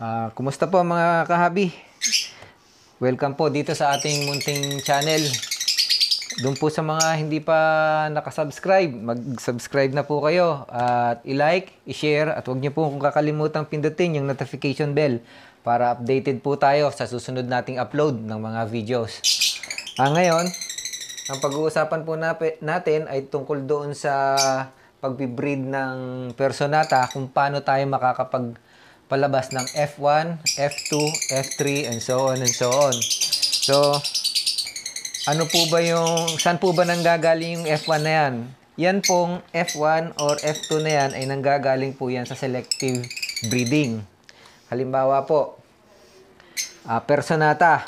Uh, kumusta po mga kahabi? Welcome po dito sa ating munting channel. Doon po sa mga hindi pa nakasubscribe, mag-subscribe na po kayo. At i-like, i-share, at huwag niyo po kung kakalimutan pindutin yung notification bell para updated po tayo sa susunod nating upload ng mga videos. Ah, ngayon, ang pag-uusapan po natin ay tungkol doon sa pagbibreed ng personata kung paano tayo makakapag- palabas ng F1, F2, F3, and so on and so on. So, ano po ba yung, saan po ba nanggagaling yung F1 na yan? Yan pong F1 or F2 na yan ay nanggagaling po yan sa selective breeding. Halimbawa po, uh, personata.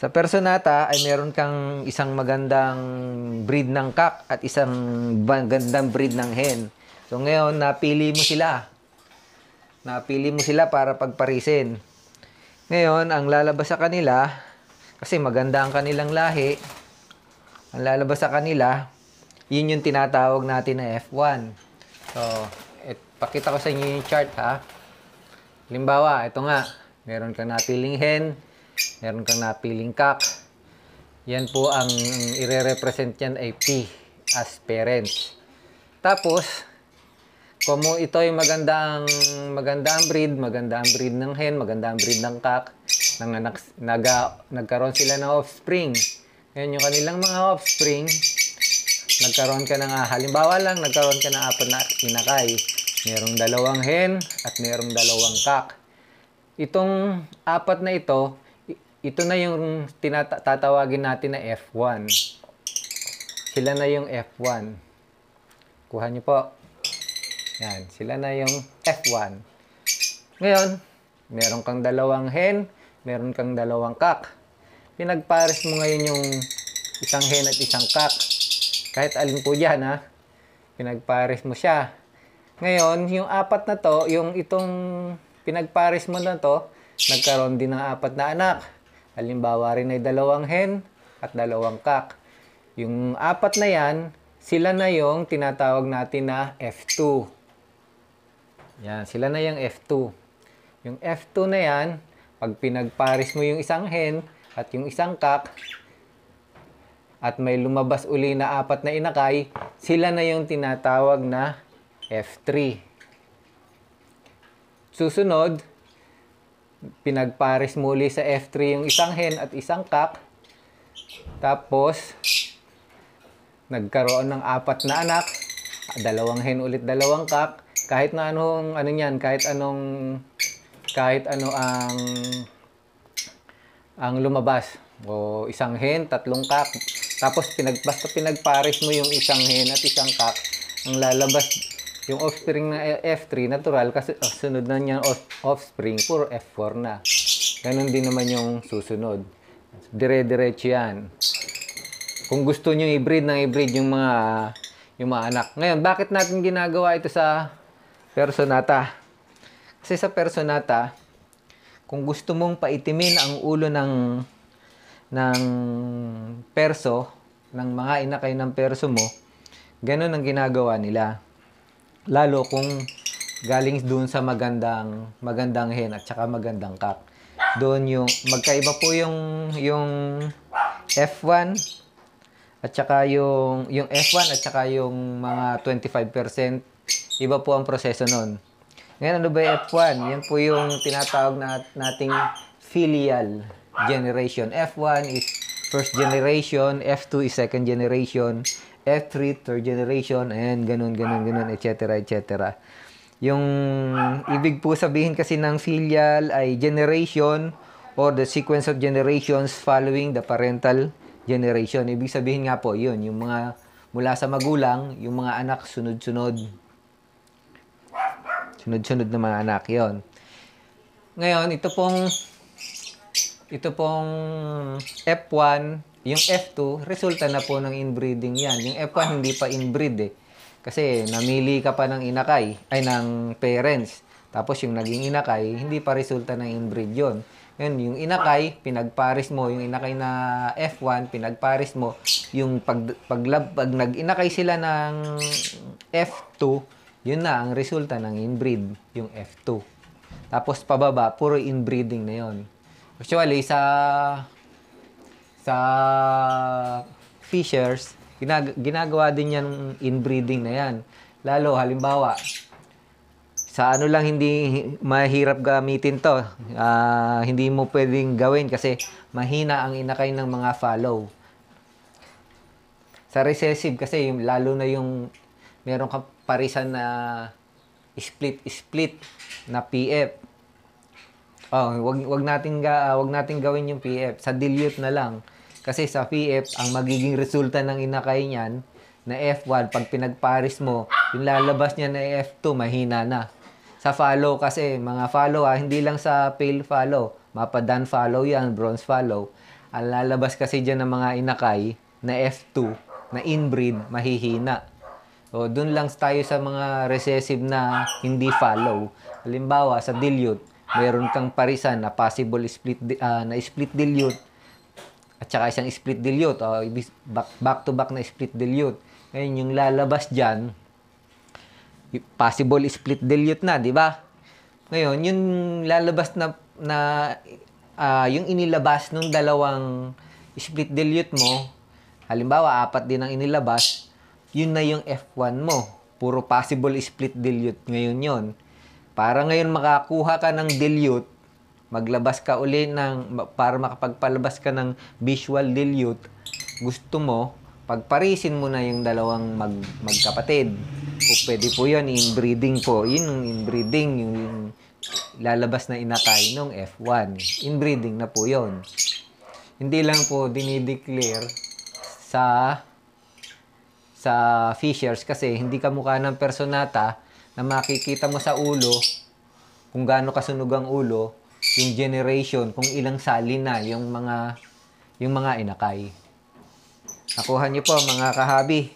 Sa personata ay meron kang isang magandang breed ng cock at isang magandang breed ng hen. So ngayon, napili mo sila Napili mo sila para pagparisin. Ngayon, ang lalabas sa kanila, kasi maganda ang kanilang lahi, ang lalabas sa kanila, yun yung tinatawag natin na F1. So, et, pakita ko sa inyo yung chart ha. Halimbawa, ito nga, meron kang napiling hen, meron kang napiling cock. Yan po ang ire-represent yan ay P as parents. Tapos, Komo ito ay magandang magandang breed, magandang breed ng hen, magandang breed ng cock, nang nag, nag, nagkaroon sila ng offspring. Ngayon, yung kanilang mga offspring, nagkaroon ka ng, ah, halimbawa lang, nagkaroon ka ng apat na inakay. Merong dalawang hen at merong dalawang cock. Itong apat na ito, ito na yung tinatawagin natin na F1. Sila na yung F1. Kuha niyo po. Yan, sila na yung F1. Ngayon, meron kang dalawang hen, meron kang dalawang cock. Pinagpares mo ngayon yung isang hen at isang cock. Kahit alin po dyan, ha? Pinagpares mo siya. Ngayon, yung apat na to, yung itong pinagpares mo na to, nagkaroon din ng apat na anak. Halimbawa rin ay dalawang hen at dalawang cock. Yung apat na yan, sila na yung tinatawag natin na F2. Yan, sila na yung F2. Yung F2 na yan, pag pinagparis mo yung isang hen at yung isang cock, at may lumabas uli na apat na inakay, sila na yung tinatawag na F3. Susunod, pinagpares muli sa F3 yung isang hen at isang cock, Tapos, nagkaroon ng apat na anak, dalawang hen ulit dalawang cock, kahit na anong ano niyan, kahit anong kahit ano ang ang lumabas. O isang hen, tatlong kak. Tapos pinag basta pinagpares mo yung isang hen at isang kak, ang lalabas yung offspring na eh, F3 natural kasi oh, sunod na niyan offspring for F4 na. Ganon din naman yung susunod. Dire-diretso yan. Kung gusto niyo i-breed ng i-breed yung mga yung mga anak. Ngayon, bakit natin ginagawa ito sa Personata. Kasi sa personata, kung gusto mong paitimin ang ulo ng ng perso, ng mga inakay ng perso mo, ganun ang ginagawa nila. Lalo kung galing doon sa magandang magandang hen at saka magandang kak. Doon yung magkaiba po yung yung F1 at saka yung yung F1 at saka yung mga 25% Iba po ang proseso nun. Ngayon, ano ba F1? Yan po yung tinatawag na nating filial generation. F1 is first generation, F2 is second generation, F3 third generation, and ganun, ganun, ganun, etc., etc. Yung ibig po sabihin kasi ng filial ay generation or the sequence of generations following the parental generation. Ibig sabihin nga po, yun, yung mga mula sa magulang, yung mga anak sunod-sunod Sunod-sunod na mga anak yon. Ngayon, ito pong ito pong F1, yung F2, resulta na po ng inbreeding yan. Yung F1 hindi pa inbreed eh. Kasi namili ka pa ng inakay, ay ng parents. Tapos yung naging inakay, hindi pa resulta ng inbreed yon. Ngayon, yung inakay, pinagpares mo. Yung inakay na F1, pinagpares mo. Yung pag, pag, pag, pag nag-inakay sila ng F2, yun na ang resulta ng inbreed, yung F2. Tapos pababa, puro inbreeding na yon. Actually, sa sa fishers, ginag ginagawa din yan inbreeding na yan. Lalo, halimbawa, sa ano lang hindi mahirap gamitin to. Uh, hindi mo pwedeng gawin kasi mahina ang inakay ng mga follow. Sa recessive kasi yung, lalo na yung meron kang parisan na split-split na PF. Oh, wag wag nating ga, uh, wag nating gawin yung PF. Sa dilute na lang. Kasi sa PF ang magiging resulta ng inakay niyan na F1 pag pinagparis mo, yung lalabas niya na F2 mahina na. Sa follow kasi mga follow ah, hindi lang sa pale follow, mapadan follow yan, bronze follow. Ang lalabas kasi diyan ng mga inakay na F2 na inbreed mahihina. O, dun lang tayo sa mga recessive na hindi follow. Halimbawa, sa dilute, meron kang parisan na possible split, uh, na split dilute at saka isang split dilute o back-to-back na split dilute. Ngayon, yung lalabas diyan possible split dilute na, di ba? Ngayon, yung lalabas na, na uh, yung inilabas nung dalawang split dilute mo, halimbawa, apat din ang inilabas, yun na yung F1 mo. Puro possible split dilute ngayon yon. Para ngayon makakuha ka ng dilute, maglabas ka uli ng, para makapagpalabas ka ng visual dilute, gusto mo, pagparisin mo na yung dalawang mag, magkapatid. O pwede po yun, inbreeding po. Yun yung inbreeding, yung, yung lalabas na inakay ng F1. Inbreeding na po yon Hindi lang po dinideclare sa sa fishers kasi hindi ka mukha ng personata na makikita mo sa ulo kung gaano kasunog ang ulo, yung generation, kung ilang sali na yung mga yung mga inakay. Nakuha niyo po mga kahabi.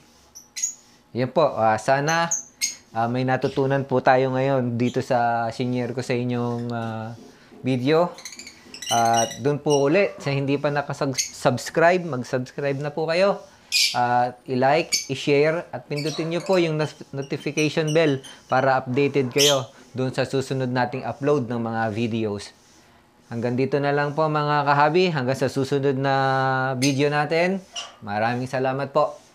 Yan po, uh, sana uh, may natutunan po tayo ngayon dito sa senior ko sa inyong uh, video. At uh, doon po ulit, sa hindi pa nakasubscribe, mag-subscribe na po kayo at uh, i-like, i-share at pindutin niyo po yung notification bell para updated kayo doon sa susunod nating upload ng mga videos. Hanggang dito na lang po mga kahabi. Hanggang sa susunod na video natin. Maraming salamat po.